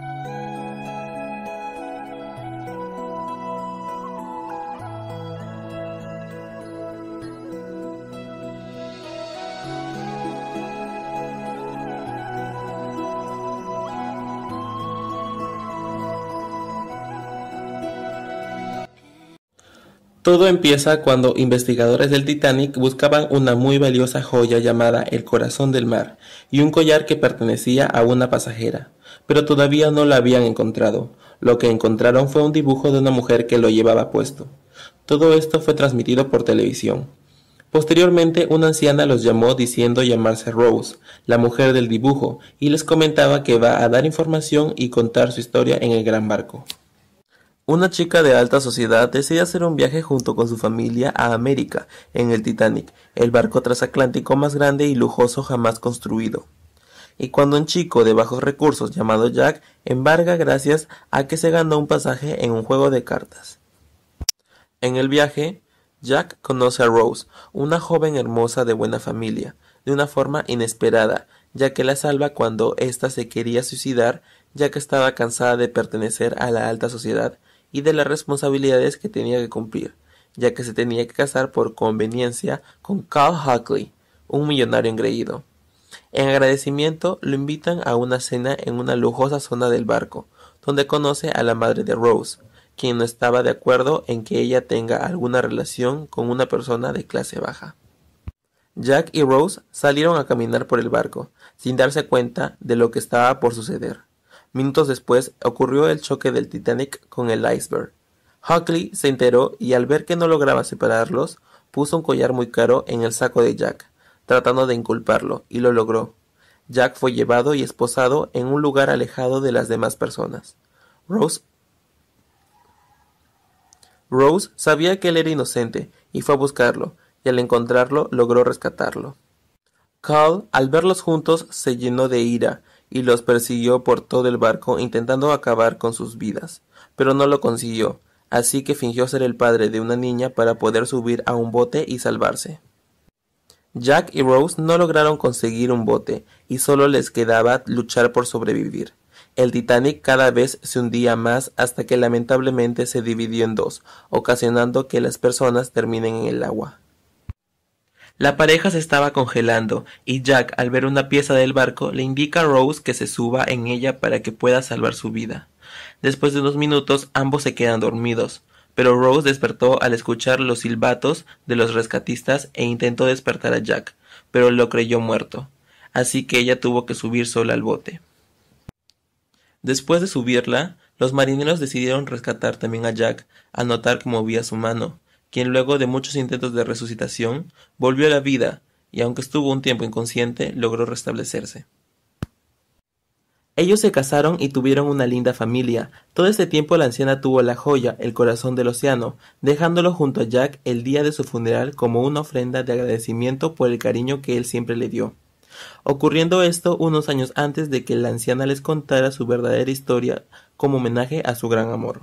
Música Todo empieza cuando investigadores del Titanic buscaban una muy valiosa joya llamada el corazón del mar y un collar que pertenecía a una pasajera, pero todavía no la habían encontrado. Lo que encontraron fue un dibujo de una mujer que lo llevaba puesto. Todo esto fue transmitido por televisión. Posteriormente, una anciana los llamó diciendo llamarse Rose, la mujer del dibujo, y les comentaba que va a dar información y contar su historia en el gran barco. Una chica de alta sociedad decide hacer un viaje junto con su familia a América en el Titanic, el barco transatlántico más grande y lujoso jamás construido. Y cuando un chico de bajos recursos llamado Jack embarga gracias a que se ganó un pasaje en un juego de cartas. En el viaje, Jack conoce a Rose, una joven hermosa de buena familia, de una forma inesperada, ya que la salva cuando ésta se quería suicidar, ya que estaba cansada de pertenecer a la alta sociedad y de las responsabilidades que tenía que cumplir, ya que se tenía que casar por conveniencia con Carl Huckley, un millonario engreído. En agradecimiento lo invitan a una cena en una lujosa zona del barco, donde conoce a la madre de Rose, quien no estaba de acuerdo en que ella tenga alguna relación con una persona de clase baja. Jack y Rose salieron a caminar por el barco, sin darse cuenta de lo que estaba por suceder. Minutos después, ocurrió el choque del Titanic con el iceberg. Huckley se enteró y al ver que no lograba separarlos, puso un collar muy caro en el saco de Jack, tratando de inculparlo, y lo logró. Jack fue llevado y esposado en un lugar alejado de las demás personas. Rose Rose sabía que él era inocente y fue a buscarlo, y al encontrarlo logró rescatarlo. Carl, al verlos juntos, se llenó de ira y los persiguió por todo el barco intentando acabar con sus vidas, pero no lo consiguió, así que fingió ser el padre de una niña para poder subir a un bote y salvarse. Jack y Rose no lograron conseguir un bote y solo les quedaba luchar por sobrevivir. El Titanic cada vez se hundía más hasta que lamentablemente se dividió en dos, ocasionando que las personas terminen en el agua. La pareja se estaba congelando, y Jack al ver una pieza del barco le indica a Rose que se suba en ella para que pueda salvar su vida. Después de unos minutos ambos se quedan dormidos, pero Rose despertó al escuchar los silbatos de los rescatistas e intentó despertar a Jack, pero lo creyó muerto, así que ella tuvo que subir sola al bote. Después de subirla, los marineros decidieron rescatar también a Jack, al notar que movía su mano, quien luego de muchos intentos de resucitación volvió a la vida y aunque estuvo un tiempo inconsciente, logró restablecerse. Ellos se casaron y tuvieron una linda familia. Todo este tiempo la anciana tuvo la joya, el corazón del océano, dejándolo junto a Jack el día de su funeral como una ofrenda de agradecimiento por el cariño que él siempre le dio. Ocurriendo esto unos años antes de que la anciana les contara su verdadera historia como homenaje a su gran amor.